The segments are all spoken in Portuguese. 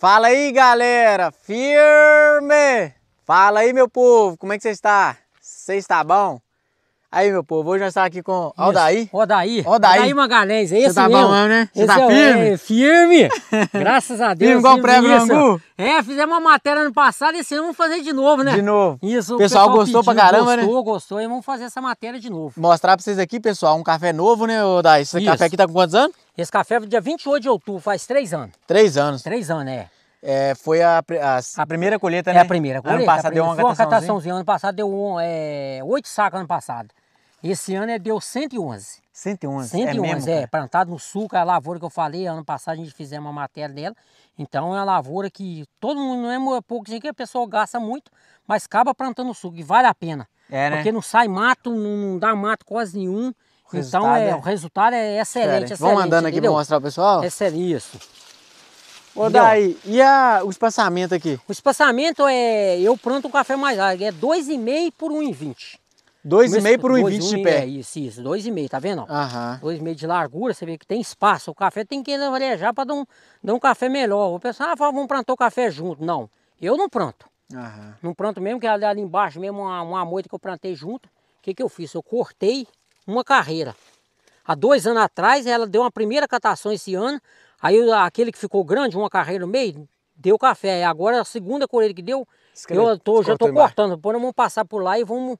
Fala aí, galera! Firme! Fala aí, meu povo! Como é que você está? Você está bom? Aí, meu povo, hoje nós estamos tá aqui com o Odaí. Odaí, Aldair Magalhães, é esse Você tá mesmo. bom né? Você está é firme? É, firme. Graças a Deus. Firme igual o prêmio Angu. É, fizemos uma matéria ano passado e esse ano vamos fazer de novo, né? De novo. Isso. O pessoal, gostou pediu, pra caramba, gostou, né? Gostou, gostou e vamos fazer essa matéria de novo. Mostrar pra vocês aqui, pessoal, um café novo, né, Odaí? Esse Isso. café aqui tá com quantos anos? Esse café é dia 28 de outubro, faz três anos. Três anos. Três anos, é. É, foi a, a, a... primeira colheita, né? É a né? primeira colheita. Ano passado deu uma catação. Uma cataçãozinha. Ano passado deu um, é, oito sacos ano passado. Esse ano é, deu 111. 111, 111 é mesmo, é. Plantado no é a lavoura que eu falei, ano passado a gente fizemos uma matéria dela. Então é uma lavoura que todo mundo, não é, é pouco, gente assim, que a pessoa gasta muito, mas acaba plantando suco e vale a pena. É, né? Porque não sai mato, não dá mato quase nenhum então é, é, o resultado é excelente, excelente. Vamos andando aqui para mostrar pessoal? Esse é isso. Ô Daí, e a, o espaçamento aqui? O espaçamento é, eu planto um café mais largo, é 2,5 por 1,20. 2,5 por 1,20 de pé. É isso, isso, 2,5, tá vendo? 2,5 de largura, você vê que tem espaço. O café tem que varejar para dar um, dar um café melhor. O pessoal ah, vamos plantar o café junto. Não, eu não planto. Não planto mesmo, que ali embaixo mesmo, uma, uma moita que eu plantei junto. O que, que eu fiz? Eu cortei, uma carreira. Há dois anos atrás, ela deu uma primeira catação esse ano, aí aquele que ficou grande, uma carreira no meio, deu café. Agora é a segunda colheita que deu, Escreve, eu tô, já estou cortando. Depois vamos passar por lá e vamos,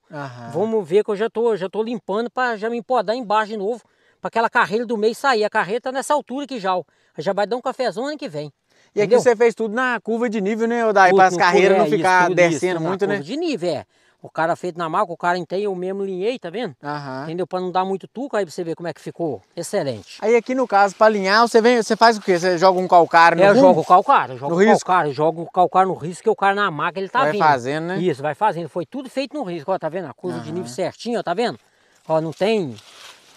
vamos ver que eu já estou já tô limpando para já me empodar embaixo de novo, para aquela carreira do meio sair. A carreira está nessa altura que já, já vai dar um cafezão ano que vem. E entendeu? aqui você fez tudo na curva de nível, né, Odai? Para as carreiras é, não ficar isso, descendo isso, muito, né? curva de nível, é. O cara feito na marca, o cara tem o mesmo linhei, tá vendo? Entendeu? Pra não dar muito tuco, aí pra você ver como é que ficou. Excelente. Aí aqui no caso, pra alinhar, você vem, você faz o quê? Você joga um calcário no risco. É, eu jogo o calcário, jogo no o risco? calcário, jogo o calcário no risco, que o cara na marca ele tá vai vindo. Vai fazendo, né? Isso, vai fazendo. Foi tudo feito no risco, ó, tá vendo? A curva de nível certinho, ó, tá vendo? Ó, não tem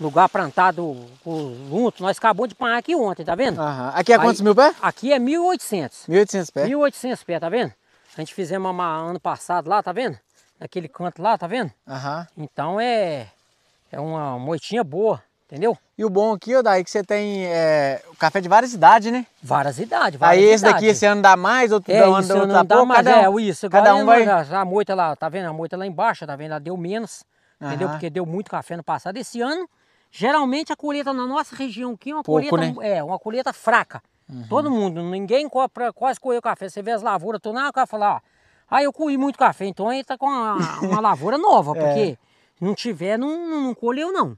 lugar plantado junto. Nós acabamos de parar aqui ontem, tá vendo? Aqui é quantos Aí, mil pés? Aqui é 1.800. 1.800 pés? 1.800 pés, tá vendo? A gente fizemos uma, ano passado lá, tá vendo? aquele canto lá, tá vendo? Aham. Então é, é uma moitinha boa, entendeu? E o bom aqui, ó, daí é que você tem é, café de várias idades, né? Várias idades, várias Aí esse daqui esse ano dá mais, outro é, ano, outro ano dá pouco, mais, cada é, um, é, isso. Cada um vai... A moita lá, tá vendo? A moita lá embaixo, tá vendo? Ela deu menos, entendeu? Porque deu muito café no passado. Esse ano, geralmente a colheita na nossa região aqui é uma pouco, colheita, né? é, uma colheita fraca. Uhum. Todo mundo, ninguém compra, quase colheu café. Você vê as lavouras, tu não, ah, o cara fala, ó, Aí ah, eu colhi muito café, então ele tá com uma, uma lavoura nova, é. porque é. não tiver, não, não colheu não.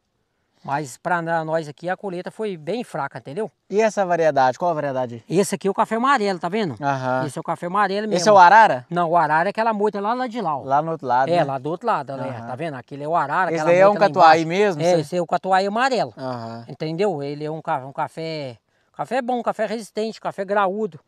Mas para nós aqui a colheita foi bem fraca, entendeu? E essa variedade, qual a variedade? Esse aqui é o café amarelo, tá vendo? Aham. Esse é o café amarelo mesmo. Esse é o arara? Não, o arara é aquela moita lá, lá de lá. Ó. Lá no outro lado. É, né? lá do outro lado, né? tá vendo? Aquele é o arara. Esse aí é um catuai mesmo? É, você... esse é o catuai amarelo. Aham. Entendeu? Ele é um, um café. Café bom, café resistente, café graúdo.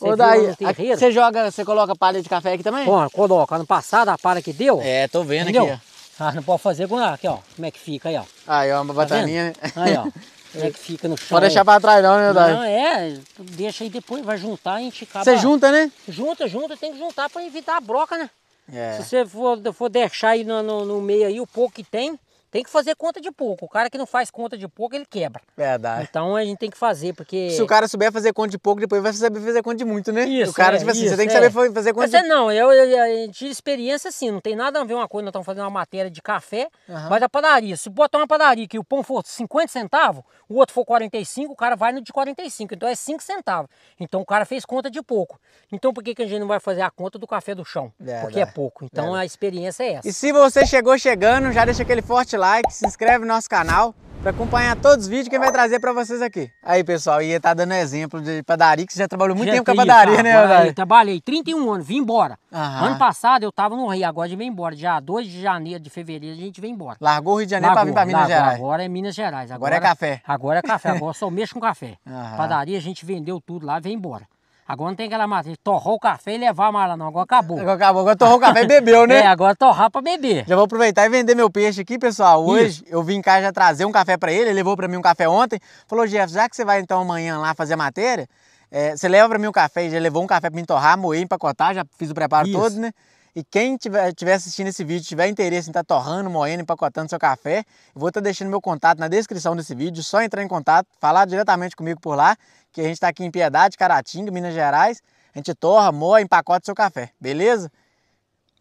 Ô, daí, aqui, você joga, você coloca palha de café aqui também? Pô, coloca. Ano passado a palha que deu. É, tô vendo entendeu? aqui. Ó. Ah, não pode fazer com aqui, ó. Como é que fica aí, ó. Aí, ó, uma tá bataninha. Né? aí, ó. Como é que fica no chão. Pode deixar pra trás não, né, Dai? Não, é. Deixa aí depois, vai juntar e enticar. Você junta, né? Junta, junta. Tem que juntar pra evitar a broca, né? É. Se você for, for deixar aí no, no, no meio aí, o pouco que tem, tem que fazer conta de pouco. O cara que não faz conta de pouco, ele quebra. Verdade. Então a gente tem que fazer, porque. Se o cara souber fazer conta de pouco, depois vai saber fazer conta de muito, né? Isso. O cara, é, tipo assim, isso, você tem que saber é. fazer conta Mas é, de. Mas não, eu, eu, eu experiência assim, não tem nada a ver uma coisa. Nós estamos fazendo uma matéria de café, uhum. mas a padaria. Se botar uma padaria que o pão for 50 centavos, o outro for 45, o cara vai no de 45. Então é 5 centavos. Então o cara fez conta de pouco. Então por que, que a gente não vai fazer a conta do café do chão? Verdade. Porque é pouco. Então Verdade. a experiência é essa. E se você chegou chegando, já deixa aquele forte lá like, se inscreve no nosso canal para acompanhar todos os vídeos que a gente vai trazer para vocês aqui. Aí, pessoal, ia tá dando exemplo de padaria, que você já trabalhou muito já tempo com a padaria, né, Odair? Trabalhei 31 anos, vim embora. Aham. Ano passado eu tava no Rio, agora a gente vem embora. Dia 2 de janeiro, de fevereiro, a gente vem embora. Largou o Rio de Janeiro para vir para Minas Gerais? Agora é Minas Gerais. Agora, é agora, é café? Agora é café, agora só mexo com café. Aham. Padaria a gente vendeu tudo lá, vem embora. Agora não tem aquela matriz, torrou o café e levar a mala não, agora acabou. Agora acabou, agora torrou o café e bebeu, né? É, agora torrar pra beber. Já vou aproveitar e vender meu peixe aqui, pessoal. Hoje Isso. eu vim em casa trazer um café pra ele, ele levou pra mim um café ontem. Falou, Jeff, já que você vai então amanhã lá fazer a matéria, é, você leva pra mim um café, já levou um café pra mim torrar, moer, empacotar, já fiz o preparo Isso. todo, né? E quem tiver, tiver assistindo esse vídeo, tiver interesse em estar tá torrando, moendo, empacotando seu café, vou estar tá deixando meu contato na descrição desse vídeo. Só entrar em contato, falar diretamente comigo por lá que a gente está aqui em Piedade, Caratinga, Minas Gerais. A gente torra, moa, empacota o seu café, beleza?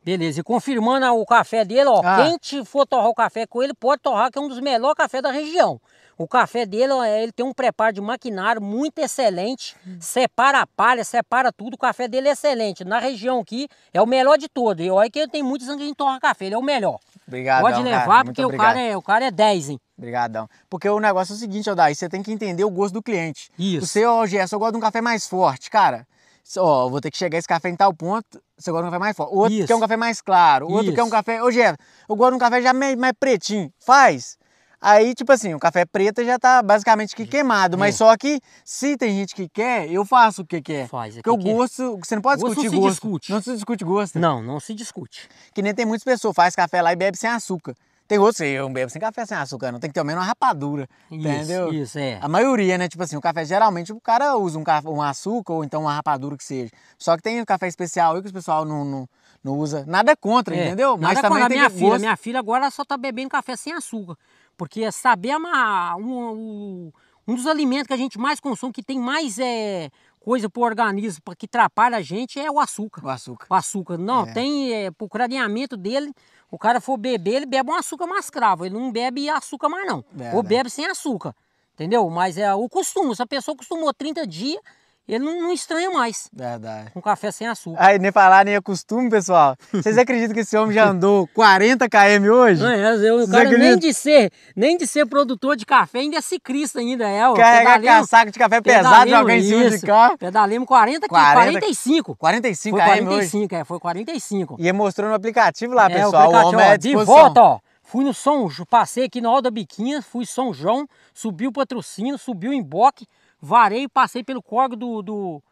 Beleza, e confirmando o café dele, ó, ah. quem for torrar o café com ele, pode torrar, que é um dos melhores cafés da região. O café dele, ó, é, ele tem um preparo de maquinário muito excelente, hum. separa a palha, separa tudo, o café dele é excelente. Na região aqui, é o melhor de todo. E olha que ele tem muitos anos que a gente torra café, ele é o melhor. Obrigadão, Pode levar, cara. porque o cara, é, o cara é 10, hein? Obrigadão. Porque o negócio é o seguinte, Aldair, você tem que entender o gosto do cliente. Isso. O seu, ó, Gerson, eu gosto de um café mais forte, cara. Ó, vou ter que chegar esse café em tal ponto, você gosta de um café mais forte. outro é Isso. quer um café mais claro, outro é Isso. quer um café... Ô, Gerson, eu gosto de um café já mais, mais pretinho. Faz. Aí, tipo assim, o café preto já tá basicamente que hum. queimado. Mas é. só que, se tem gente que quer, eu faço o que quer. É. Faz, é Porque o é? gosto. Você não pode gosto discutir não gosto. Discute. Não se discute gosto. Não, não se discute. Que nem tem muitas pessoas, faz café lá e bebe sem açúcar. Tem outros eu bebo sem café sem açúcar, não. Tem que ter ao menos uma rapadura. Isso, entendeu? Isso, é. A maioria, né? Tipo assim, o café geralmente o cara usa um, um açúcar ou então uma rapadura que seja. Só que tem um café especial aí que o pessoal não, não, não usa. Nada contra, é. entendeu? Nada Mas também contra. tem a minha filha. Gosto. Minha filha agora só tá bebendo café sem açúcar. Porque é saber amar um, um dos alimentos que a gente mais consome, que tem mais é, coisa para o organismo que atrapalha a gente, é o açúcar. O açúcar. O açúcar. Não, é. tem é, para o craneamento dele, o cara for beber, ele bebe um açúcar mais cravo. Ele não bebe açúcar mais, não. É, Ou né? bebe sem açúcar. Entendeu? Mas é o costume. Se a pessoa costumou 30 dias, ele não, não, estranha mais. Verdade. Um café sem açúcar. Aí, nem falar, nem é costume, pessoal. Vocês acreditam que esse homem já andou 40 km hoje? Não, é, eu, o cara nem de, ser, nem de ser produtor de café, ainda é ciclista ainda, é. Ó, Carregar saco de café pesado, jogar em cima de carro. Pedalemos 40, km. 45. 45 foi 45, km hoje. é, foi 45. E mostrou no aplicativo lá, é, pessoal. O, aplicativo, o homem ó, é de volta, ó. Fui no São João, passei aqui na Alda Biquinha, fui São João, subiu o patrocínio, subiu o emboque, varei e passei pelo córrego do, do,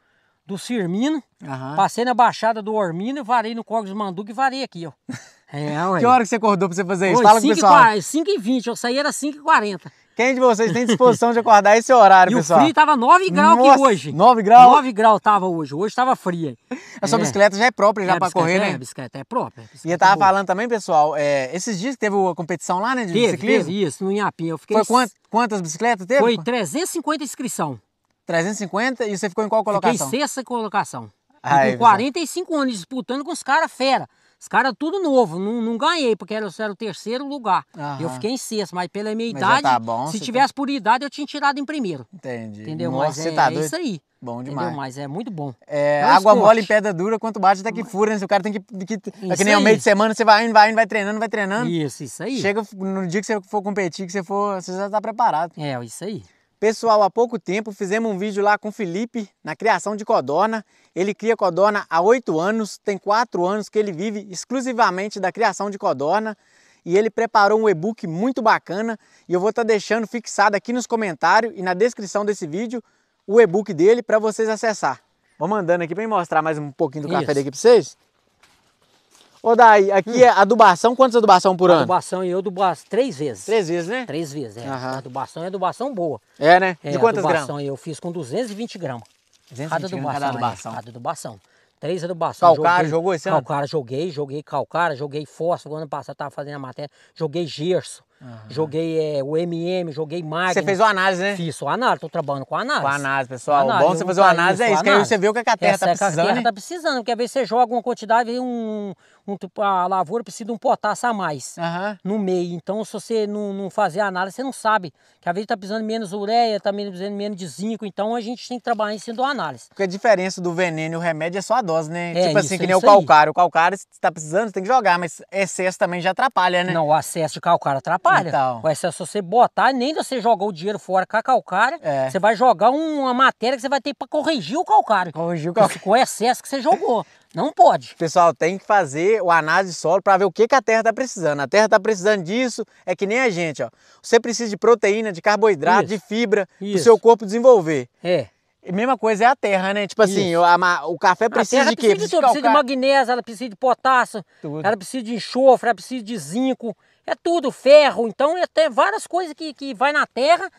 do Cirmino, uhum. passei na Baixada do Ormino, varei no córrego dos Manduca e varei aqui, ó. É, que hora que você acordou pra você fazer isso? Oi, Fala com o pessoal. 5h20, eu saí era 5h40. Quem de vocês tem disposição de acordar esse horário, e pessoal? o frio tava 9 graus Nossa, aqui hoje. 9 graus? 9 graus tava hoje. Hoje tava fria. A sua é. bicicleta já é própria já é, para correr, é, né? É, a bicicleta é própria. Bicicleta e eu é tava boa. falando também, pessoal, é, esses dias que teve a competição lá, né, de teve, bicicleta? Teve, isso, no Inhapim. Eu fiquei... Foi quant, quantas bicicletas teve? Foi 350 inscrição. 350? E você ficou em qual colocação? Fiquei em sexta colocação. Ai, com 45 anos disputando com os caras fera. Os caras tudo novo, não, não ganhei, porque era, era o terceiro lugar. Eu fiquei em sexto, mas pela minha mas idade, tá bom, se tá tivesse tá... por idade, eu tinha tirado em primeiro. Entendi. Entendeu? Nossa, mas é, tá é isso aí. Bom demais. Entendeu? Mas é muito bom. É, é um água esporte. mole e pedra dura, quanto bate até que fura, né? Se o cara tem que. que é que nem o meio de semana, você vai indo, vai indo, vai treinando, vai treinando. Isso, isso aí. Chega no dia que você for competir, que você for. Você já tá preparado. É, isso aí. Pessoal, há pouco tempo fizemos um vídeo lá com o Felipe na criação de codorna. Ele cria codorna há oito anos, tem quatro anos que ele vive exclusivamente da criação de codorna e ele preparou um e-book muito bacana e eu vou estar tá deixando fixado aqui nos comentários e na descrição desse vídeo o e-book dele para vocês acessar. Vou mandando aqui para mostrar mais um pouquinho do Isso. café daqui para vocês. Ô, Daí, aqui é adubação, quantas adubação por ano? Adubação e eu adubaço três vezes. Três vezes, né? Três vezes, é. Uhum. Adubação é adubação boa. É, né? De é, quantas gramas? Adubação eu fiz com 220 gramas. 220 cada adubação. Cada adubação. É, cada adubação. Três adubação. Calcara joguei, jogou esse ano? Calcara joguei, joguei calcara, joguei fósforo, ano passado estava fazendo a matéria, joguei gerso, uhum. joguei é, o MM, joguei magno. Você fez o análise, né? Fiz o análise, estou trabalhando com análise. Com análise, pessoal. Análise, o bom você fazer o análise é isso, que aí você vê o que a terra está precisando. É a terra está precisando, porque às vezes você joga uma quantidade e um Tipo, a lavoura precisa de um potássio a mais uhum. no meio. Então, se você não, não fazer a análise, você não sabe. Que às vezes está precisando menos ureia, está precisando menos de zinco. Então, a gente tem que trabalhar em cima da análise. Porque a diferença do veneno e o remédio é só a dose, né? É, tipo assim, que é nem o calcário. Aí. O calcário, se está precisando, tem que jogar, mas excesso também já atrapalha, né? Não, o excesso de calcário atrapalha. Então. O excesso, se você botar, nem você jogar o dinheiro fora com a calcária, é. você vai jogar uma matéria que você vai ter para corrigir o calcário. Corrigir o calcário. Com o excesso que você jogou. Não pode. Pessoal, tem que fazer o análise de solo para ver o que, que a terra está precisando. A terra está precisando disso, é que nem a gente, ó. Você precisa de proteína, de carboidrato, Isso. de fibra para o seu corpo desenvolver. É. E mesma coisa é a terra, né? Tipo assim, o, a, o, café precisa de quê? Precisa de, precisa de magnésio, ela precisa de potássio, tudo. ela precisa de enxofre, ela precisa de zinco, é tudo, ferro. Então, é, tem várias coisas que, que vai na terra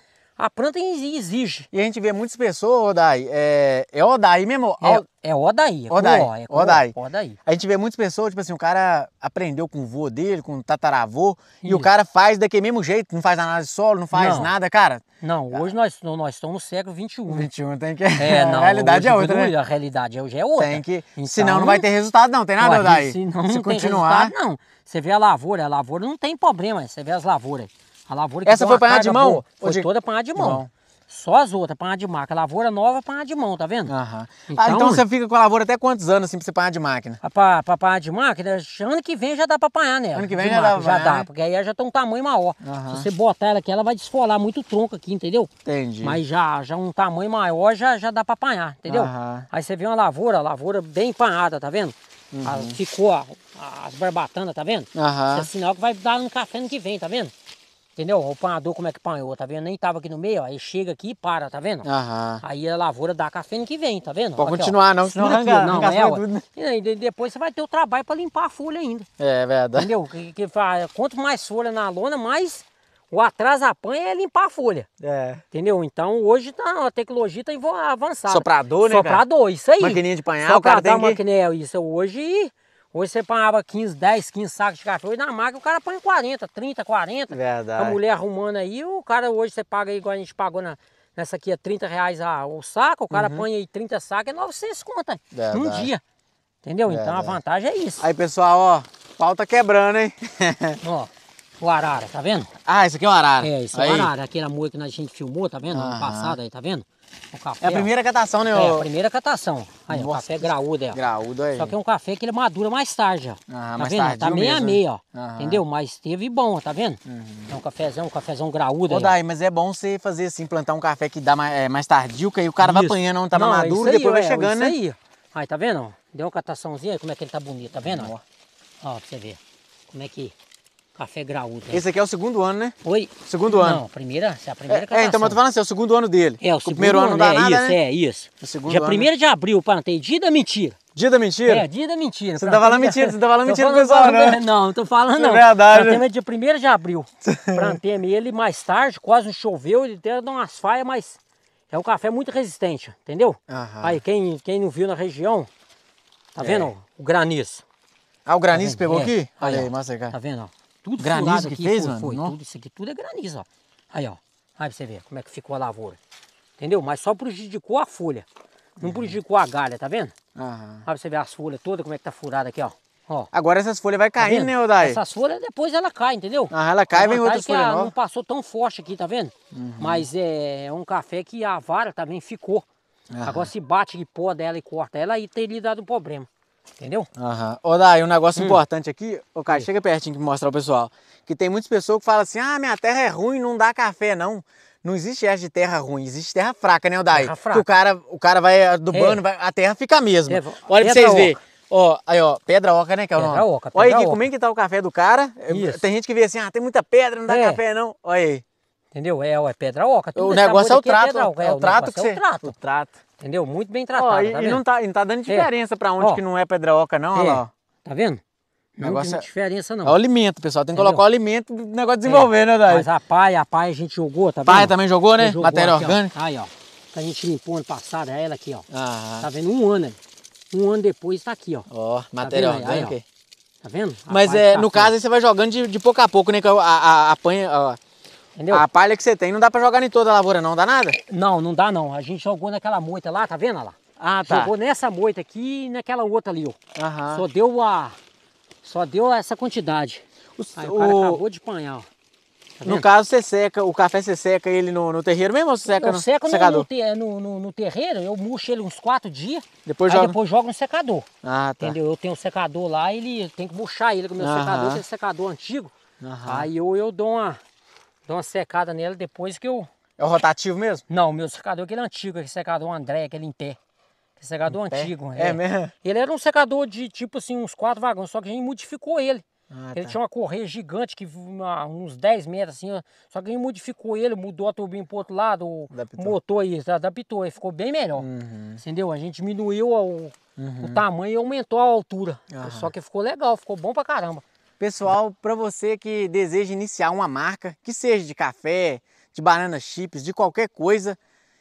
a planta exige. E a gente vê muitas pessoas, Odai, é, é Odai mesmo. É, é Odai, é Odai, coroa, é coroa, Odai. É Odai. A gente vê muitas pessoas, tipo assim, o cara aprendeu com o vô dele, com o tataravô, Isso. e o cara faz daquele mesmo jeito, não faz análise de solo, não faz não. nada, cara. Não, hoje nós, nós estamos no século XXI. XXI tem que. É, não, a realidade é outra. Né? A realidade hoje é outra. Tem que. Então, senão não vai ter resultado, não, tem nada, Odai. Se não, não continuar. não. Você vê a lavoura, a lavoura não tem problema, você vê as lavouras. A lavoura que Essa foi apanhar de mão? Foi de... toda apanhar de mão. Só as outras, apanhar de máquina. lavoura nova, apanhar de mão, tá vendo? Ah, então, ah, então você fica com a lavoura até quantos anos, assim, pra você apanhar de máquina? Ah, pra, pra apanhar de máquina, ano que vem já dá pra apanhar nela. Ano que vem já dá Já dá, né? porque aí ela já tem tá um tamanho maior. Se você botar ela aqui, ela vai desfolar muito o tronco aqui, entendeu? Entendi. Mas já, já um tamanho maior já, já dá pra apanhar, entendeu? Aí você vê uma lavoura, a lavoura bem empanhada, tá vendo? Uhum. Ah, ficou as barbatanas, tá vendo? Aham. Isso é sinal que vai dar no café ano que vem, tá vendo? Entendeu? O panhador, como é que panhou, tá vendo? Nem tava aqui no meio, ó. Aí chega aqui e para, tá vendo? Aham. Aí a lavoura dá café no que vem, tá vendo? Pode Aqui, ó. continuar, não, senão arranca, não, arranca é, tudo, né? E depois você vai ter o trabalho para limpar a folha ainda. É, é verdade. Entendeu? Que, que quanto mais folha na lona, mais o atraso apanha é limpar a folha. É. Entendeu? Então hoje tá, a tecnologia tá avançada. Soprador, né, cara? Soprador, isso aí. Maquininha de panhar, o cara tem que- maquininha, isso. Hoje Hoje você apanhava 15, 10, 15 sacos de cachorro Hoje na máquina o cara põe 40, 30, 40. Verdade. A mulher arrumando aí, o cara hoje você paga aí, igual a gente pagou na, nessa aqui, 30 é reais a, o saco, o cara uhum. apanha aí 30 sacos, é 900 conta Verdade. num dia. Entendeu? Verdade. Então a vantagem é isso. Aí pessoal, ó, pau tá quebrando, hein? ó, o arara, tá vendo? Ah, isso aqui é o arara. É, isso aí. é o arara, Aquela moita que a gente filmou, tá vendo? Uhum. Ano passado aí, tá vendo? O café, é a primeira catação, né? É, a primeira catação. Aí, Nossa, o café graúdo, é. Graúdo aí. Só que é um café que ele madura mais tarde, ó. Ah, tá mais vendo? Tá meia mesmo, né? meia, ó. Aham. Entendeu? Mas teve bom, tá vendo? Uhum. É um cafezão, um cafezão graúdo. Ô, aí, Dai, mas é bom você fazer assim, plantar um café que dá mais, é, mais tardio, que aí o cara isso. vai apanhando tá não tava é Não, maduro aí, e depois vai é chegando, né? Aí. aí, tá vendo? Deu uma cataçãozinha, aí como é que ele tá bonito, tá vendo? Ó, ó pra você ver. Como é que café graúdo. Né? Esse aqui é o segundo ano, né? Oi? Segundo não, ano. Não, primeira, é a primeira é, é, então, mas tô falando assim, é o segundo ano dele. É, o, o primeiro ano, ano não dá é, nada, isso, né? É, isso, é isso. Dia 1 de abril, plantei dia da mentira. Dia da mentira? É, dia da mentira. Você não tá falando mentira, você tá falando mentira pro pessoal, não. Né? Não, não tô falando é não. É verdade. Plantei né? dia 1 de abril. plantei ele mais tarde, quase não choveu, ele até dá umas faias, mas é um café muito resistente, entendeu? Aham. Aí, quem, quem não viu na região, tá é. vendo o granizo? Ah, o granizo tá pegou é. aqui? Olha aí, mostra aí, cara. Tá vendo, ó tudo granizo furado que aqui, fez, foi, mano? Foi, Não. tudo isso aqui, tudo é granizo, ó. Aí, ó. Aí pra você ver como é que ficou a lavoura. Entendeu? Mas só prejudicou a folha. Não uhum. prejudicou a galha, tá vendo? Aham. Aí pra você ver as folhas todas, como é que tá furada aqui, ó. Ó, Agora essas folhas vai tá caindo, vendo? né, Odai? Essas folhas depois ela cai, entendeu? Ah, ela cai, A vem outras que folhas Não passou tão forte aqui, tá vendo? Uhum. Mas é, um café que a vara também ficou. Agora se bate e poda ela e corta ela, aí teria dado um problema. Entendeu? Aham. Uhum. Ô, Dai, um negócio hum. importante aqui, ô Caio, chega pertinho que mostrar o pessoal. Que tem muitas pessoas que falam assim: ah, minha terra é ruim, não dá café, não. Não existe essa de terra ruim, existe terra fraca, né, Dai? Terra fraca. Que o cara, o cara vai adubando, é. vai, a terra fica mesmo. É. Olha pra vocês verem. Ó, aí, ó, pedra oca, né, que é o pedra nome? Oca, pedra Olha aqui, oca. como é que tá o café do cara? Isso. Tem gente que vê assim, ah, tem muita pedra, não dá é. café, não. Olha aí. Entendeu? É, é pedra oca. O é negócio é, é, é o trato. É, é, é, o, trato que você... É o trato. O trato. Entendeu? Muito bem tratado, ó, e, tá, tá e não tá, não tá dando diferença é. para onde ó, que não é pedra oca, não, olha lá. Tá vendo? Não tem diferença, não. É o alimento, pessoal. Tem que Entendeu? colocar o alimento pro negócio desenvolver, né, Dai? Mas a paia, a paia a gente jogou, tá vendo? Paia também jogou, né? Jogou Matéria aqui, orgânica. Ó. Aí, ó. A gente limpou ano passado, é ela aqui, ó. Ah. Tá vendo? Um ano aí. Né? Um ano depois tá aqui, ó. Ó, matéria tá orgânica. Aí, ó. Tá vendo? A Mas é, tá no caso aí você vai jogando de, de pouco a pouco, né? Que a, a, a, a Entendeu? A palha que você tem não dá para jogar em toda a lavoura não, dá nada? Não, não dá não. A gente jogou naquela moita lá, tá vendo lá? Ah, tá. Jogou nessa moita aqui e naquela outra ali, ó. Aham. Só deu a... Só deu essa quantidade. O, Aí, o cara o... acabou de apanhar, ó. Tá no caso, você seca, o café você seca ele no, no terreiro mesmo ou você seca eu no seco secador? É, no, no, no, terreiro, eu murcho ele uns quatro dias, depois aí joga... depois joga no secador. Ah, tá. Entendeu? Eu tenho um secador lá, ele tem que murchar ele com o meu Aham. secador, esse é secador antigo. Aham. Aí eu, eu dou uma dou uma secada nela depois que eu... É o rotativo mesmo? Não, meu secador aquele antigo, aquele secador André, aquele em pé. Aquele secador em antigo. É. é. mesmo? Ele era um secador de tipo assim, uns quatro vagões, só que a gente modificou ele. Ah, ele tá. tinha uma correia gigante, que uma, uns 10 metros assim, só que a gente modificou ele, mudou a turbina pro outro lado, o motor aí, adaptou, aí ficou bem melhor. Uhum. Entendeu? A gente diminuiu o, uhum. o tamanho e aumentou a altura. Uhum. Só que ficou legal, ficou bom pra caramba. Pessoal, para você que deseja iniciar uma marca, que seja de café, de banana chips, de qualquer coisa,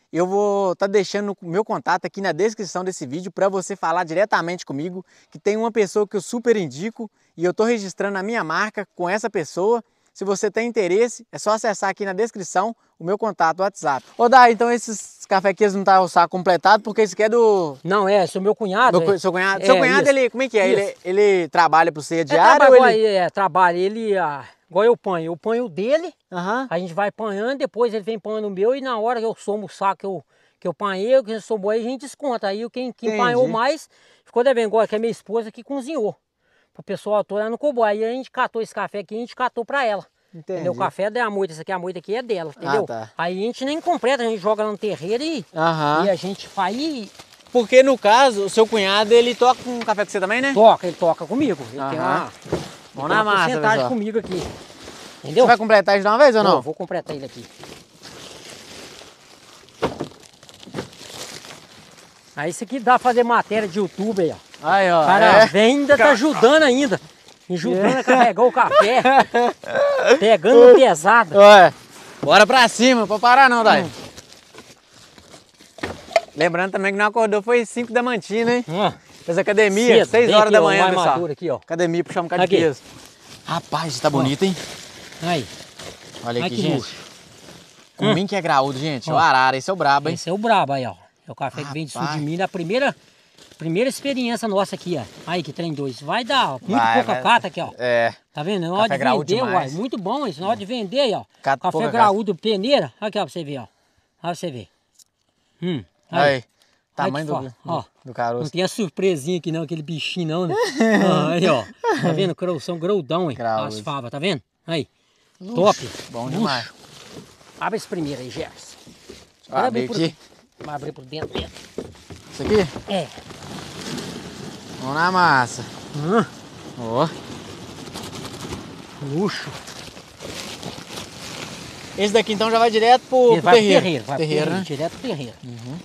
eu vou estar tá deixando o meu contato aqui na descrição desse vídeo para você falar diretamente comigo, que tem uma pessoa que eu super indico e eu estou registrando a minha marca com essa pessoa se você tem interesse, é só acessar aqui na descrição o meu contato, o WhatsApp. Ô, Dai, então esses café aqui não tá o saco completado, porque esse aqui é do... Não, é, sou meu cunhado. Do, é. Seu cunhado, é, seu cunhado ele, como é que é? Ele, ele, trabalha para você é, diário? de ele... É, trabalha, ele, ah, igual eu panho, eu panho o dele, uhum. a gente vai apanhando, depois ele vem panhando o meu, e na hora que eu somo o saco, eu que eu panhei, que eu sou boi, a gente desconta. Aí quem, quem panhou mais ficou devendo, igual que é minha esposa que cozinhou o pessoal todo lá no Cobói. Aí a gente catou esse café aqui e a gente catou para ela. Entendi. Entendeu? O café é da moita, essa aqui, é a moita aqui é dela, ah, entendeu? Ah, tá. Aí a gente nem completa, a gente joga lá no terreiro e, Aham. e a gente faz e... Porque no caso, o seu cunhado, ele toca um café com você também, né? Toca, ele toca comigo. Ele Aham. tem uma, na massa, porcentagem pessoal. comigo aqui. Entendeu? Você vai completar isso de uma vez ou não? Não, vou completar ele aqui. Aí isso aqui dá pra fazer matéria de YouTube aí, ó. Aí, ó. Cara, é. a venda tá ajudando ainda. Ajudando é. a carregar o café. Pegando pesada. Ué. Bora pra cima, não pode parar não, Dai. Hum. Lembrando também que não acordou, foi 5 da mantina, hein? Hum. Fez academia, 6 horas aqui, da manhã, ó, pessoal. Aqui, ó. Academia, puxar um bocado aqui. de peso. Rapaz, tá bonito, hein? Aí. Olha aqui, gente. Luxo. Cominho hum. que é graúdo, gente. Ó. O arara, esse é o brabo, hein? Esse é o brabo aí, ó. É o café Rapaz. que vem de sul de Minas. A primeira primeira experiência nossa aqui, ó. Aí que trem dois. Vai dar, ó. Muito vai, pouca vai... cata aqui, ó. É. Tá vendo? Na hora de vender, uai. Muito bom isso. Na hora de vender aí, ó. Cata café graúdo cata. peneira. Aqui, ó, pra você ver, ó. Olha pra você ver. Hum. Aí. aí. Tamanho do, do, ó, do caroço. Não tem a surpresinha aqui não, aquele bichinho não, né? Ah, aí, ó. Tá vendo? São groudão, hein? Graúdo. As favas, tá vendo? Aí. Luxo. Top. Bom Luxo. demais. Abre esse primeiro aí, Gerson. Abre aqui. Por... Vai abrir por dentro dentro. Isso aqui? É. Vamos na massa. Hum. Ó. Luxo. Esse daqui então já vai direto pro, o pro vai terreiro. terreiro. Vai terreiro, pro terreiro, né? Direto pro terreiro. Uhum.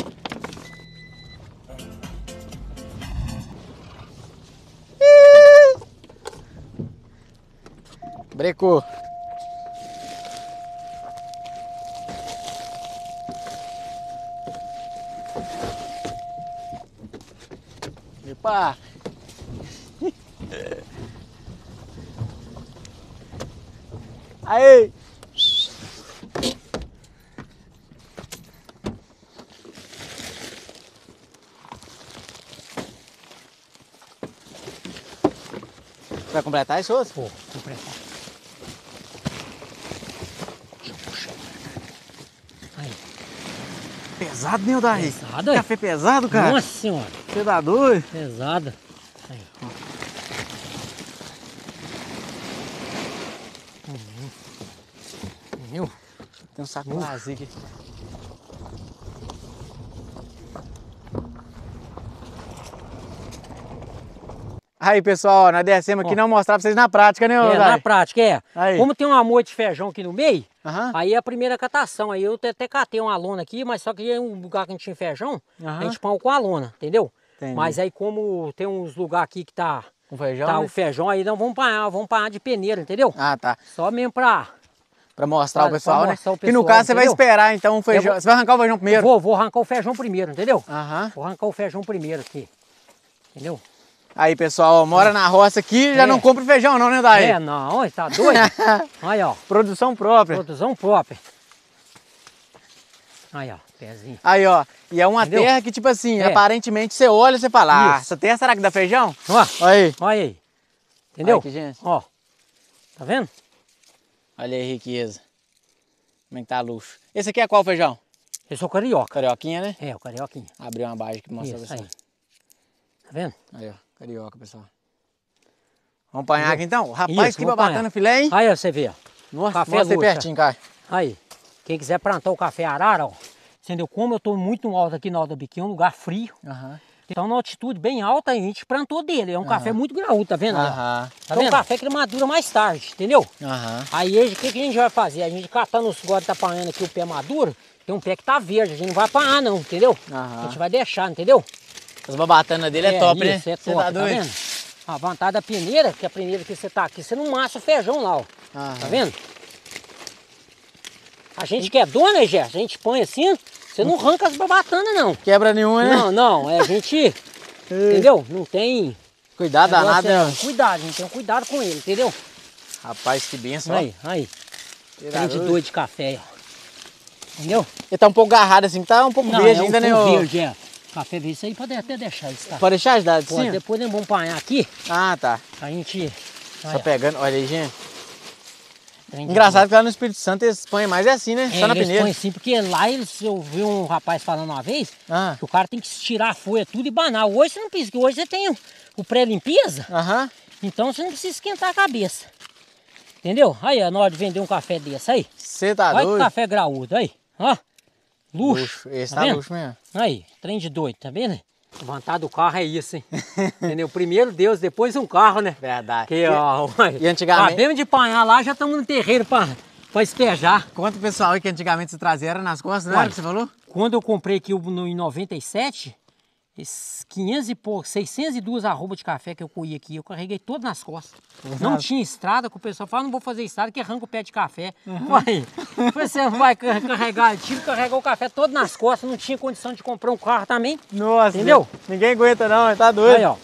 Brecou. Opa! Aí! Vai completar isso outro? Vou completar. Aí. Pesado, meu Daí? Pesado, é? Café pesado, cara? Nossa senhora. Você dá tá doido? Pesada. Aí, ó. Meu, tem um saco vazio aqui. Aí, pessoal, na descemos aqui, não mostrar pra vocês na prática, né, É, na prática, é. Aí. Como tem um amor de feijão aqui no meio, Aham. aí é a primeira catação. Aí eu até catei uma lona aqui, mas só que é um lugar que a gente tinha feijão, a gente põe com a lona, entendeu? Entendi. Mas aí como tem uns lugares aqui que tá... O feijão? Tá né? o feijão aí, não vamos parar, vamos parar de peneira, entendeu? Ah, tá. Só mesmo pra... Pra mostrar pra, o pessoal, né? mostrar né? O pessoal, no caso entendeu? você vai esperar então o feijão. Vou... Você vai arrancar o feijão primeiro? vou, vou arrancar o feijão primeiro, entendeu? Aham. Vou arrancar o feijão primeiro aqui. Entendeu? Aí, pessoal, mora é. na roça aqui, já é. não compra feijão não, né, Daí? É, não, tá doido? aí, ó. Produção própria. Produção própria. Aí, ó. Pezinho. Aí, ó. E é uma Entendeu? terra que, tipo assim, é. aparentemente você olha e você fala, ah, Isso. ah, essa terra será que dá feijão? Ó. Olha aí. Olha aí. Entendeu? Olha Ó. Tá vendo? Olha aí, riqueza. Como é que tá luxo. Esse aqui é qual feijão? Eu sou carioca. Carioquinha, né? É, o carioquinha. Abriu uma baixa que mostra Isso, pra você. Tá vendo? Aí, ó. Carioca, pessoal. Vamos apanhar aqui então? Rapaz, Isso, que bacana filé, hein? Aí, ó, você vê. Nossa, café mostra luxo. pertinho, cara. Aí. Quem quiser plantar o café arara, ó. Entendeu? Como eu estou muito alto aqui na hora do é um lugar frio. Uhum. Então, na altitude bem alta, a gente plantou dele. É um uhum. café muito graúdo, tá vendo? Uhum. Tá então, vendo? É um café que ele madura mais tarde, entendeu? Aí, o que, que, a gente vai fazer? A gente catando os godos da tá apanhando aqui, o pé maduro, tem um pé que tá verde, a gente não vai apanhar não, entendeu? A gente vai deixar, entendeu? As babatanas dele é, é top, isso, né? É tá top, tá, tá vendo? A vantagem da peneira, que a peneira que você tá aqui, você não massa o feijão lá, ó. Tá vendo? A gente que é dona, né, Gé, a gente põe assim, você não arranca as babatanas, não. Quebra nenhum né? Não, não. É, a gente. É. entendeu? Não tem. Cuidado danado, é, Cuidado, gente. Tem cuidado com ele, entendeu? Rapaz, que benção. Aí, ó. aí. gente doido de café, ó. Entendeu? Ele tá um pouco agarrado assim, tá um pouco não, verde é um ainda, né? verde, é. Café verde, isso aí pode até deixar isso, tá? Pode deixar as dadas, sim? Depois nós vamos apanhar aqui. Ah, tá. A gente... Aí, Só ó. pegando, olha aí, gente. Tá Engraçado que lá no Espírito Santo eles põem mais é assim, né? É, Só na eles Põem sim, porque lá eles, eu vi um rapaz falando uma vez ah. que o cara tem que tirar a folha tudo e banar. Hoje você não precisa, porque hoje você tem o, o pré-limpeza, então você não precisa esquentar a cabeça. Entendeu? Aí, na hora de vender um café desse aí. Você tá Olha doido? Olha café graúdo aí, ó. Luxo. luxo. Esse tá, tá luxo mesmo. Aí, trem de doido, tá vendo? A do carro é isso, hein? Entendeu? Primeiro Deus, depois um carro, né? Verdade. Que, ó, e antigamente... Acabemos de apanhar lá, já estamos no terreiro para para espejar. Quanto pessoal aí que antigamente se trazia era nas costas, né? Olha, você falou? Quando eu comprei aqui no, em 97, 500 e poucos, 602 arrobas de café que eu colhi aqui, eu carreguei todo nas costas. Não tinha estrada, que o pessoal fala, não vou fazer estrada que arranca o pé de café. Uhum. você vai carregar, tive que carregar o café todo nas costas, não tinha condição de comprar um carro também. Nossa, entendeu? Ninguém aguenta não, tá doido. Aí, ó.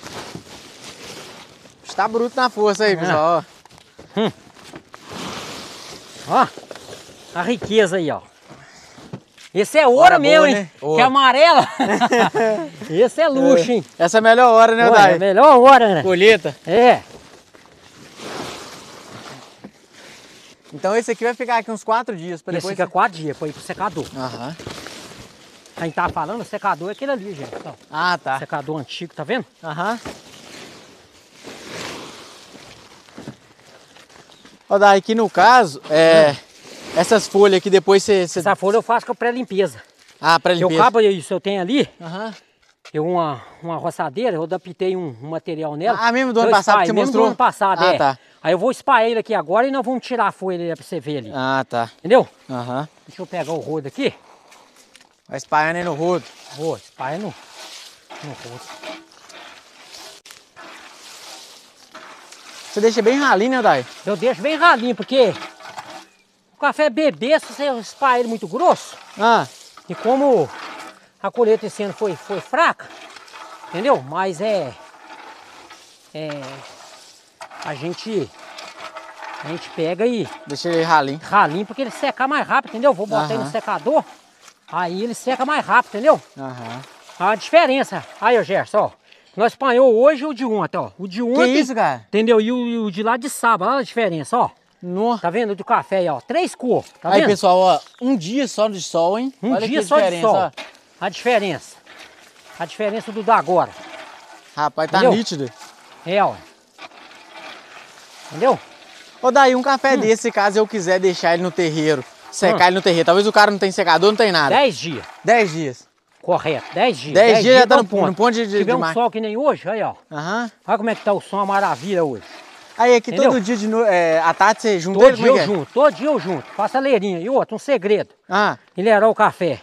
Está bruto na força aí, é. pessoal. Ó. Hum. ó, a riqueza aí, ó. Esse é ouro meu, mesmo, boa, hein? Né? Que é amarela. Esse é luxo, é. hein? Essa é a melhor hora, né, Dai? É a melhor hora, né? Colheita. É. é. Então esse aqui vai ficar aqui uns quatro dias para depois... Esse fica quatro dias para ir pro secador. Aham. A gente tava falando, o secador é aquele ali, gente. Ah, tá. Secador antigo, tá vendo? Aham. Ó, Dai, aqui no caso, é... Hum. Essas folhas aqui depois você... você... Essa folha eu faço com pré-limpeza. Ah, pré-limpeza. Eu cabo isso, eu tenho ali. Uhum. Eu uma, uma roçadeira, eu adaptei um, um material nela. Ah, mesmo do ano passado que você mostrou? Mesmo do ano passado, ah, é. tá. Aí eu vou espalhar ele aqui agora e nós vamos tirar a folha pra você ver ali. Ah, tá. Entendeu? Aham. Uhum. Deixa eu pegar o rodo aqui. Vai espalhando aí no rodo. Vou, espalha no, no rodo. Você deixa bem ralinho, né, Dai? Eu deixo bem ralinho, porque café bebê, se você espalhar ele muito grosso, ah. e como a colheita esse ano foi, foi fraca, entendeu? Mas é, é a gente a gente pega e deixa ele ralinho, ralinho porque ele seca mais rápido, entendeu? Vou botar ele no secador, aí ele seca mais rápido, entendeu? Uhum. A diferença, aí ó, Gerson, ó, nós espanhou hoje o de ontem, ó, o de ontem, que isso, cara? entendeu? E o, e o de lá de sábado, olha a diferença, ó. Tá vendo? Do café aí, ó. Três cor. Tá aí, vendo? pessoal, ó. Um dia só de sol, hein? Um Olha dia só de sol. Ó. A diferença. A diferença do da agora. Rapaz, tá Entendeu? nítido. É, ó. Entendeu? Ô, daí um café hum. desse, caso eu quiser deixar ele no terreiro, secar hum. ele no terreiro. Talvez o cara não tenha secador, não tem nada. Dez dias. Dez dias. Correto, 10 dias. 10 dias, dias já tá é no ponto, no ponto de, de, Se tiver de um mar... sol que nem hoje, aí ó. Uhum. Olha como é que tá o som, é a maravilha hoje. Aí aqui Entendeu? todo dia de no... é, à tarde você junta todo ele? Todo é dia eu é? junto, todo dia eu junto. Faço a leirinha. E outro, um segredo. Ah. Enleirar o café.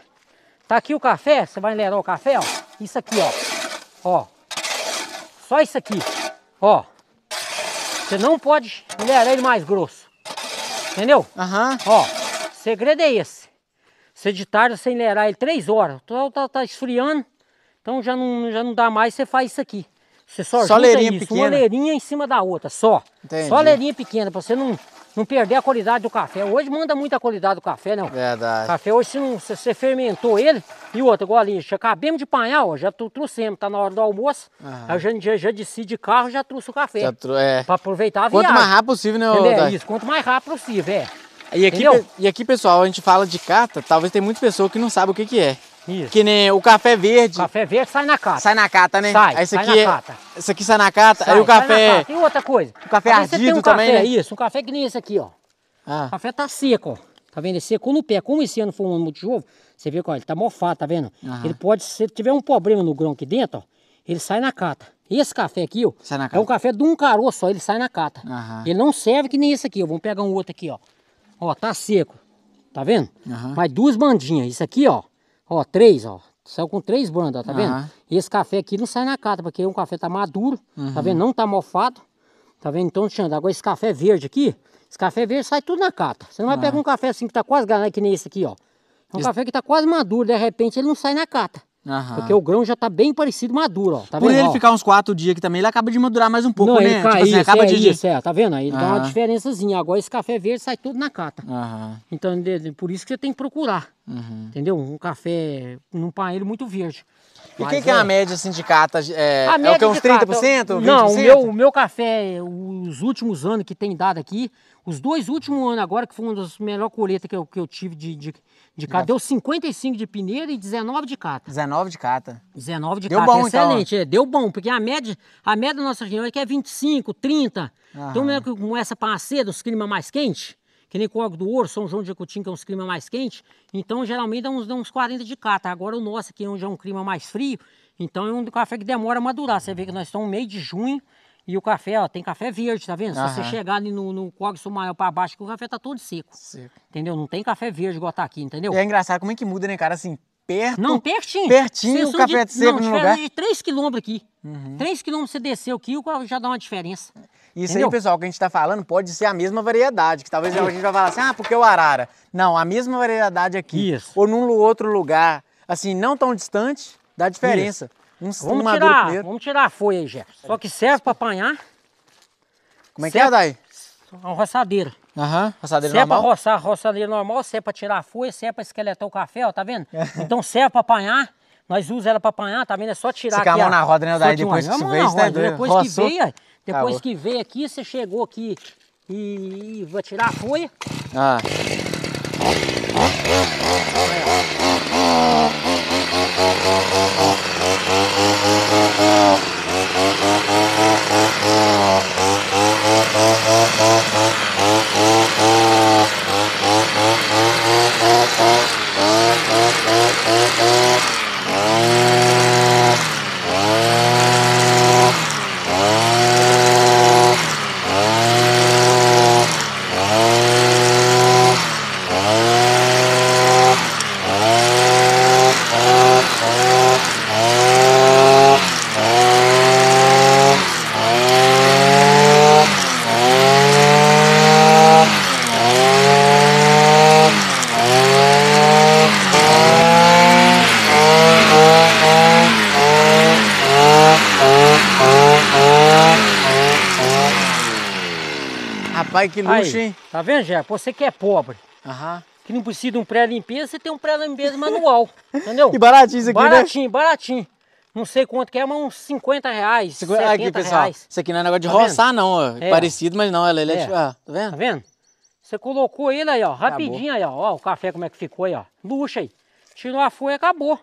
Tá aqui o café, você vai enlerar o café, ó. Isso aqui, ó. Ó. Só isso aqui. Ó. Você não pode enlerar ele mais grosso. Entendeu? Aham. Ó. Segredo é esse. Você de tarde você enlerar ele três horas. O então, tá, tá, tá esfriando. Então já não, já não dá mais, você faz isso aqui. Você só, só leirinha isso, pequena. uma leirinha em cima da outra, só. Entendi. Só leirinha pequena, para você não, não perder a qualidade do café. Hoje manda muita qualidade do café, não. Verdade. Café hoje, se, não, você fermentou ele, e outra, igual ali, já acabemos de panhar, ó, já trouxemos, tá na hora do almoço, aí já, já, já de carro, já trouxe o café. Já trou é. Pra aproveitar a viagem. Quanto mais rápido possível, né? Entendeu? Isso, quanto mais rápido possível, é. E aqui, e aqui, pessoal, a gente fala de cata, talvez tem muita pessoa que não sabe o que, que é. Isso. Que nem o café verde. O café verde sai na cata. Sai na cata, né? Sai, sai aqui, na é- cata. Isso aqui sai na cata, sai, aí o café... E outra coisa. O café Às ardido um também, café, né? Isso, um café que nem esse aqui, ó. Ah. O café tá seco, ó. Tá vendo? É seco? no pé. Como esse ano foi um ano muito chuva, você vê que ó, ele tá mofado, tá vendo? Aham. Ele pode, se tiver um problema no grão aqui dentro, ó, ele sai na cata. Esse café aqui, ó, é um café de um caroço só, ele sai na cata. Aham. Ele não serve que nem esse aqui, ó. Vamos pegar um outro aqui, ó. Ó, tá seco. Tá vendo? Uhum. Mais duas bandinhas. Isso aqui, ó. Ó, três, ó. Saiu com três bandas, tá uhum. vendo? E esse café aqui não sai na cata, porque é um café tá maduro, uhum. tá vendo? Uhum. Não tá mofado, tá vendo? Então, Xanda, agora esse café verde aqui, esse café verde sai tudo na cata. Você não vai ah. pegar um café assim que tá quase ganhando, que nem esse aqui, ó. É um esse... café que tá quase maduro, de repente ele não sai na cata. Aham. Porque o grão já tá bem parecido maduro, ó. Tá Por vendo, ele ó? ficar uns quatro dias aqui também, ele acaba de madurar mais um pouco, Não, né? Ele tipo assim, isso, acaba é, de. Isso, é, tá vendo? Aí dá uma diferençazinha. Agora esse café verde sai tudo na cata. Aham. Então, por isso que você tem que procurar. Uhum. Entendeu? Um café num paeiro muito verde. E o que, que é a é. média assim de cata? É, é o que? Uns de 30%? 20%? Não, o meu, o meu café, os últimos anos que tem dado aqui, os dois últimos anos agora, que foi uma das melhores colheitas que eu, que eu tive de, de, de cata. Deu 55 de peneira e 19 de cata. 19 de cata. 19 de deu cata. Bom, então. Excelente, então. é, deu bom, porque a média, a média da nossa região é que é 25, 30. Aham. Então, mesmo com essa parceira, os climas mais quentes, que nem Corgo do Ouro, São João de Jacutim, que é um clima mais quente, então geralmente dá uns, dá uns 40 de cata. Agora o nosso aqui, onde é um clima mais frio, então é um café que demora a madurar. Você vê que nós estamos no meio de junho, e o café, ó, tem café verde, tá vendo? Se você chegar ali no, no Cogso Maior pra baixo, o café tá todo seco. Seco. Entendeu? Não tem café verde igual tá aqui, entendeu? E é engraçado como é que muda, né, cara? Assim, perto. Não, pertinho. Pertinho, Vocês o café de, seco não, no diferença lugar. de 3 quilômetros aqui. Uhum. 3 quilômetros você desceu aqui, já dá uma diferença. Isso Entendeu? aí, pessoal, que a gente tá falando pode ser a mesma variedade, que talvez a gente vai falar assim, ah, porque o arara. Não, a mesma variedade aqui. Isso. Ou num outro lugar, assim, não tão distante, dá diferença. Isso. Um, vamos, um tirar, vamos tirar a folha aí, Jefferson. Só que serve para apanhar. Como é que é, serve, é, Dai? É Uma roçadeira. Aham, uhum, roçadeira serve normal. Serve para roçar, roçadeira normal, serve para tirar a folha, serve para esqueletar o café, ó, tá vendo? É. então serve para apanhar. Nós usamos ela para apanhar, tá vendo? É só tirar Fica aqui. Fica a mão na roda, né, Dai? Né, depois que isso veio, né? Depois que veio, depois que veio aqui, você chegou aqui e, e vai tirar a folha. Ah. ah. Rapaz, que luxo, Aí, hein? Tá vendo, Jé? Você que é pobre, Aham. que não precisa de um pré-limpeza, você tem um pré-limpeza manual, entendeu? E baratinho isso aqui, né? baratinho, né? Baratinho, Não sei quanto que é, mas uns 50 reais, Segu... 70 aqui, pessoal, reais. Isso aqui não é negócio de tá roçar, vendo? não. É. Parecido, mas não. ele é, é. Tipo, ah, tá vendo? Tá vendo? Você colocou ele aí, ó, rapidinho acabou. aí, ó. ó. o café como é que ficou aí, ó. Luxa aí. Tirou a folha, acabou.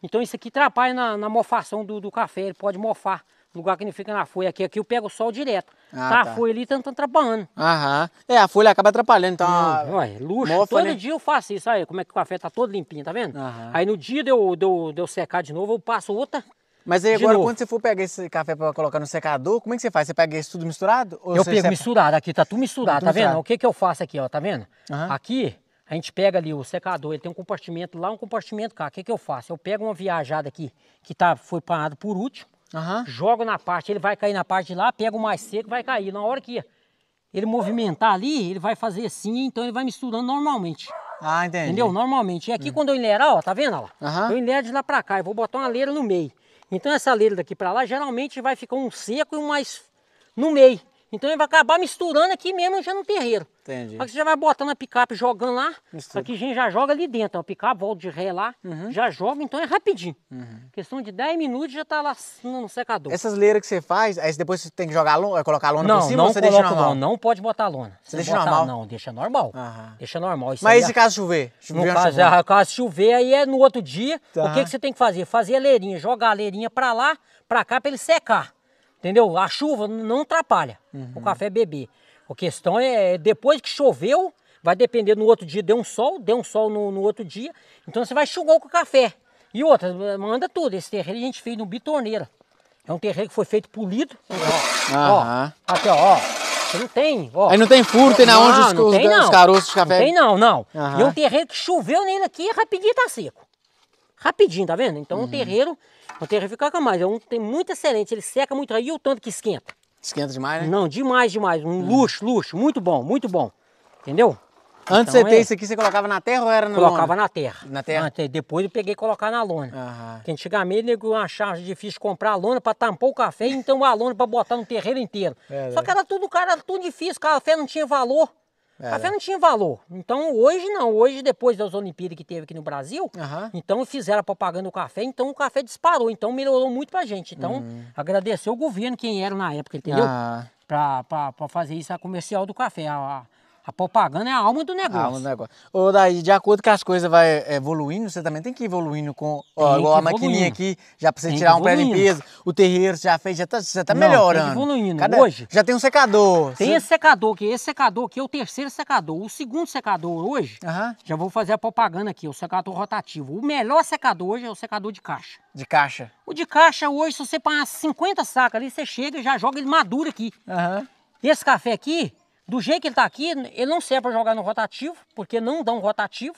Então isso aqui atrapalha na, na mofação do, do café, ele pode mofar lugar que não fica na folha aqui, aqui eu pego o sol direto. Ah, tá, tá, a folha ali tá, tá atrapalhando. Aham. É, a folha acaba atrapalhando, então. Não ué, luxo. Mofa, todo né? dia eu faço isso, aí como é que o café tá todo limpinho, tá vendo? Aham. Aí no dia de eu, de, eu, de eu secar de novo, eu passo outra. Mas aí agora, quando você for pegar esse café para colocar no secador, como é que você faz? Você pega isso tudo misturado? eu pego sepa... misturado, aqui tá tudo misturado, tudo tá misturado. vendo? O que que eu faço aqui, ó, tá vendo? Uhum. Aqui, a gente pega ali o secador, ele tem um compartimento lá, um compartimento cá. O que que eu faço? Eu pego uma viajada aqui, que tá, foi parada por último, Uhum. Jogo na parte, ele vai cair na parte de lá, pega o mais seco, vai cair. Na hora que ele movimentar ali, ele vai fazer assim, então ele vai misturando normalmente. Ah, entendi. Entendeu? Normalmente. E aqui uhum. quando eu enlerar, ó, tá vendo? Ó, uhum. Eu enlero de lá pra cá, eu vou botar uma leira no meio. Então essa leira daqui pra lá, geralmente vai ficar um seco e um mais no meio. Então ele vai acabar misturando aqui mesmo já no terreiro. Entendi. Aí você já vai botando a picape, jogando lá. Isso aqui a gente já joga ali dentro. A picape volta de ré lá, uhum. já joga, então é rapidinho. Uhum. Questão de 10 minutos já tá lá no secador. Essas leiras que você faz, aí depois você tem que jogar lona, colocar a lona não, por cima não você deixa normal? Não, não pode botar lona. Você, você deixa normal? Não, deixa normal. Uhum. Deixa normal. Isso Mas e se é... caso chover? Choveu no caso, é, caso chover, aí é no outro dia. Tá. O que, que você tem que fazer? Fazer a leirinha, jogar a leirinha pra lá, pra cá, pra ele secar. Entendeu? A chuva não atrapalha uhum. o café beber. A questão é, é, depois que choveu, vai depender no outro dia, deu um sol, deu um sol no, no outro dia, então você vai enxugar com o café. E outra, manda tudo. Esse terreno a gente fez no Bitorneira. É um terreno que foi feito polido. Ó, ó até ó. Você não tem, ó. Aí não tem furo, tem na onde os, os, tem, os, caroços de café. Não tem não, não. Aham. E é um terreno que choveu nele aqui é rapidinho tá seco. Rapidinho, tá vendo? Então é uhum. um terreiro, um terreiro fica com mais. É um tem muito excelente, ele seca muito aí e o tanto que esquenta. Esquenta demais, né? Não, demais, demais. Um hum. luxo, luxo. Muito bom, muito bom. Entendeu? Antes então, você ter é. isso aqui, você colocava na terra ou era na colocava lona? na terra. Na terra? depois eu peguei e colocar na lona. Aham. Porque antigamente eu achava difícil comprar a lona para tampar o café, então a lona para botar no terreiro inteiro. É, né? Só que era tudo, cara, era tudo difícil, o café não tinha valor. O é. Café não tinha valor. Então hoje não. Hoje, depois das Olimpíadas que teve aqui no Brasil, uhum. então fizeram propaganda do café, então o café disparou, então melhorou muito pra gente. Então, uhum. agradecer o governo, quem era na época, entendeu? Ah. Pra, pra, pra fazer isso a comercial do café. a a propaganda é a alma do negócio. A alma do negócio. Ô, daí, de acordo com as coisas vai evoluindo, você também tem que ir evoluindo com. Ó, igual a maquininha aqui, já precisa tem tirar um pré-limpeza. O terreiro você já fez, já tá, já tá Não, melhorando. evoluindo. Cada, hoje. Já tem um secador. Tem você... esse secador aqui. Esse secador aqui é o terceiro secador. O segundo secador hoje, uhum. já vou fazer a propaganda aqui, é o secador rotativo. O melhor secador hoje é o secador de caixa. De caixa? O de caixa hoje, se você põe 50 sacas ali, você chega e já joga ele maduro aqui. Uhum. Esse café aqui, do jeito que ele está aqui, ele não serve para jogar no rotativo, porque não dá um rotativo.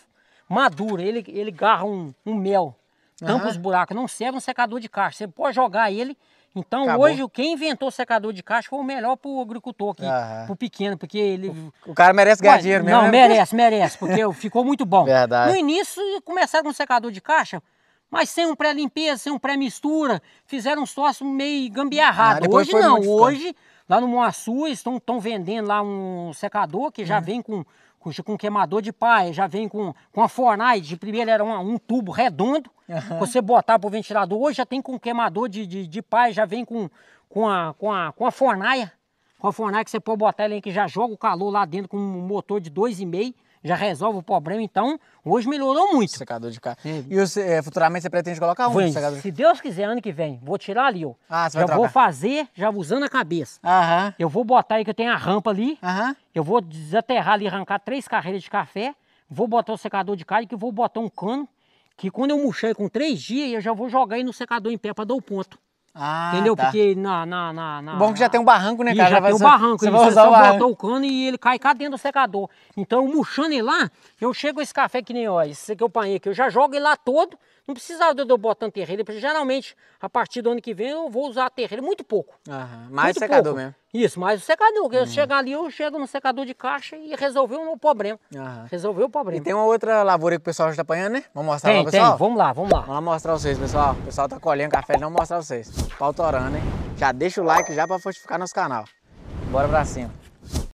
Maduro, ele, ele garra um, um mel, tampa uhum. os buracos, não serve um secador de caixa. Você pode jogar ele. Então Acabou. hoje, quem inventou o secador de caixa foi o melhor para o agricultor aqui, uhum. para o pequeno, porque ele... O, o cara merece ganhar dinheiro mesmo. Não, né? merece, merece, porque ficou muito bom. Verdade. No início, começaram com um secador de caixa, mas sem um pré-limpeza, sem um pré-mistura, fizeram um sócio meio gambiarrado. Ah, hoje não, hoje... Lá no Moaçu, estão vendendo lá um secador que já uhum. vem com, com, com, queimador de paia, já vem com, com a de Primeiro era um, um tubo redondo, uhum. você botar para o ventilador. Hoje já tem com queimador de, de, de paia, já vem com, com, a, com, a, com a fornaia. Com a fornaia que você pode botar ele que já joga o calor lá dentro com um motor de 2,5 já resolve o problema. Então, hoje melhorou muito. Secador de carro. É. E é, futuramente você pretende colocar um secador de... Se Deus quiser, ano que vem, vou tirar ali, ó. Ah, você vai Eu vou fazer já usando a cabeça. Aham. Eu vou botar aí que eu tenho a rampa ali. Aham. Eu vou desaterrar ali, arrancar três carreiras de café. Vou botar o secador de carne, que vou botar um cano. Que quando eu murchar com três dias, eu já vou jogar aí no secador em pé para dar o ponto. Ah, entendeu? Tá. Porque na, na, na, na. Bom que já tem um barranco, né, cara? Já, já tem um barranco. Você vai usar você o o cano e ele cai cá dentro do secador. Então, murchando ele lá, eu chego esse café que nem, ó, esse que eu panhei aqui, é eu já jogo ele lá todo não precisava de eu botar terreiro, porque geralmente a partir do ano que vem eu vou usar terreiro muito pouco. Aham, mais muito secador pouco. mesmo. Isso, mais o secador, porque uhum. eu hum. chego ali, eu chego no secador de caixa e resolveu o meu problema. Aham. Resolveu o problema. E tem uma outra lavoura que o pessoal já está apanhando, né? Vamos mostrar tem, lá, pessoal? Tem, vamos lá, vamos lá. Vamos lá mostrar vocês, pessoal. O pessoal tá colhendo café, não mostrar vocês. Pau hein? Já deixa o like já para fortificar nosso canal. Bora para cima.